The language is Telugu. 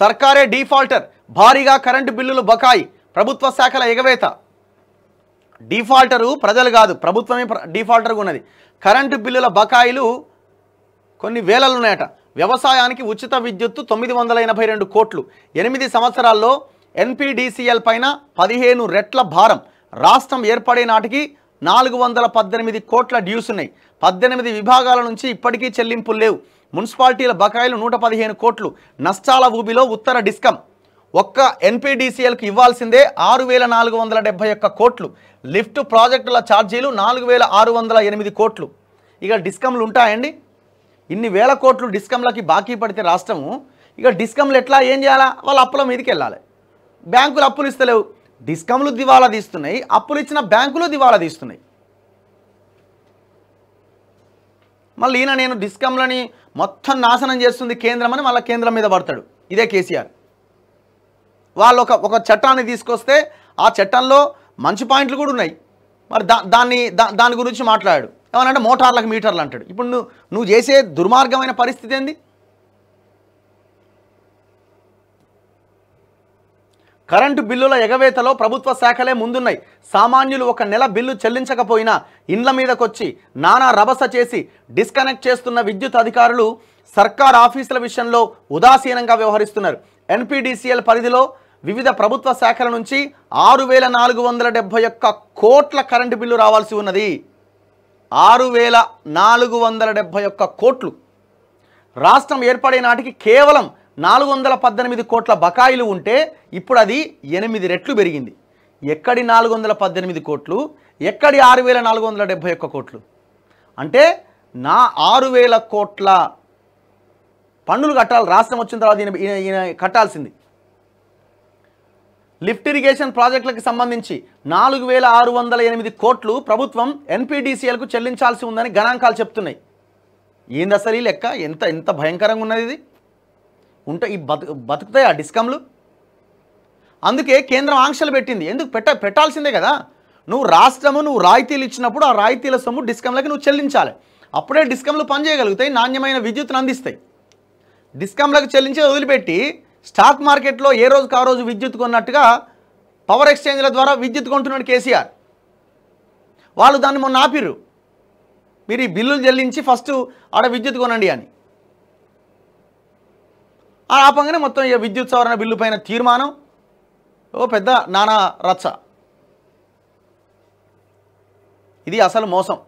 సర్కారే డిఫాల్టర్ భారీగా కరెంటు బిల్లులు బకాయి ప్రభుత్వ శాఖల ఎగవేత డిఫాల్టరు ప్రజలు కాదు ప్రభుత్వమే డిఫాల్టర్గా ఉన్నది కరెంటు బిల్లుల బకాయిలు కొన్ని వేలలున్నాయట వ్యవసాయానికి ఉచిత విద్యుత్తు తొమ్మిది వందల ఎనభై రెండు కోట్లు ఎనిమిది సంవత్సరాల్లో ఎన్పిడిసిఎల్ పైన పదిహేను రెట్ల భారం రాష్ట్రం ఏర్పడే నాటికి నాలుగు వందల పద్దెనిమిది కోట్ల డ్యూస్ ఉన్నాయి పద్దెనిమిది విభాగాల నుంచి ఇప్పటికీ చెల్లింపులు లేవు మున్సిపాలిటీల బకాయిలు నూట పదిహేను కోట్లు నష్టాల ఊబిలో ఉత్తర డిస్కం ఒక్క ఎన్పిడిసిఎల్కి ఇవ్వాల్సిందే ఆరు వేల నాలుగు వందల డెబ్బై ఒక్క కోట్లు లిఫ్ట్ ప్రాజెక్టుల ఛార్జీలు నాలుగు వేల ఆరు వందల ఎనిమిది కోట్లు ఇక డిస్కంలు ఉంటాయండి ఇన్ని వేల కోట్లు డిస్కంలకి బాకీ పడితే రాష్ట్రము ఇక డిస్కంలు ఎట్లా ఏం చేయాలా వాళ్ళ అప్పుల మీదకి వెళ్ళాలి బ్యాంకులు అప్పులు ఇస్తలేవు డిస్కంలు దివాలా తీస్తున్నాయి అప్పులు ఇచ్చిన బ్యాంకులు దివాలా తీస్తున్నాయి మళ్ళీ ఈయన నేను డిస్కంలని మొత్తం నాశనం చేస్తుంది కేంద్రం అని మళ్ళీ కేంద్రం మీద పడతాడు ఇదే కేసీఆర్ వాళ్ళు ఒక ఒక చట్టాన్ని తీసుకొస్తే ఆ చట్టంలో మంచి పాయింట్లు కూడా ఉన్నాయి మరి దా దాన్ని దాని గురించి మాట్లాడాడు అంటే మోటార్లకు మీటర్లు అంటాడు ఇప్పుడు నువ్వు నువ్వు చేసే దుర్మార్గమైన పరిస్థితి ఏంది కరెంటు బిల్లుల ఎగవేతలో ప్రభుత్వ శాఖలే ముందున్నాయి సామాన్యులు ఒక నెల బిల్లు చెల్లించకపోయినా ఇండ్ల మీదకొచ్చి నానా రభస చేసి డిస్కనెక్ట్ చేస్తున్న విద్యుత్ అధికారులు సర్కార్ ఆఫీసుల విషయంలో ఉదాసీనంగా వ్యవహరిస్తున్నారు ఎన్పిడిసిఎల్ పరిధిలో వివిధ ప్రభుత్వ శాఖల నుంచి ఆరు వేల నాలుగు వందల డెబ్బై ఒక్క కోట్ల కరెంటు బిల్లు రావాల్సి ఉన్నది ఆరు వేల నాలుగు వందల డెబ్బై ఒక్క కోట్లు రాష్ట్రం ఏర్పడే నాటికి కేవలం నాలుగు వందల పద్దెనిమిది కోట్ల బకాయిలు ఉంటే ఇప్పుడు అది ఎనిమిది రెట్లు పెరిగింది ఎక్కడి నాలుగు వందల పద్దెనిమిది కోట్లు ఎక్కడి ఆరు వేల నాలుగు వందల డెబ్భై ఒక్క కోట్లు అంటే నా ఆరు వేల కోట్ల పన్నులు కట్టాలి రాష్ట్రం వచ్చిన తర్వాత ఈయన కట్టాల్సింది లిఫ్ట్ ఇరిగేషన్ ప్రాజెక్టులకు సంబంధించి నాలుగు వేల ఆరు వందల ఎనిమిది కోట్లు ప్రభుత్వం ఎన్పీడీసీఎల్కు చెల్లించాల్సి ఉందని గణాంకాలు చెప్తున్నాయి ఏంది అసలు లెక్క ఎంత ఎంత భయంకరంగా ఉన్నది ఇది ఉంట ఈ బతు బతుకుతాయి ఆ డిస్కమ్లు అందుకే కేంద్రం ఆంక్షలు పెట్టింది ఎందుకు పెట్ట పెట్టాల్సిందే కదా నువ్వు రాష్ట్రము నువ్వు రాయితీలు ఇచ్చినప్పుడు ఆ రాయితీల సొమ్ము డిస్కమ్లకి నువ్వు చెల్లించాలి అప్పుడే డిస్కమ్లు పనిచేయగలుగుతాయి నాణ్యమైన విద్యుత్ను అందిస్తాయి డిస్కమ్లకు చెల్లించి వదిలిపెట్టి స్టాక్ మార్కెట్లో ఏ రోజు ఆ రోజు విద్యుత్ కొన్నట్టుగా పవర్ ఎక్స్చేంజ్ల ద్వారా విద్యుత్ కొంటున్నాడు కేసీఆర్ వాళ్ళు దాన్ని మొన్న ఆపిర్రు మీరు ఈ బిల్లులు చెల్లించి ఫస్ట్ ఆడ విద్యుత్ కొనండి అని ఆ ఆపంగానే మొత్తం ఇక విద్యుత్ సవరణ బిల్లు పైన తీర్మానం ఓ పెద్ద నానా రచ్చ ఇది అసలు మోసం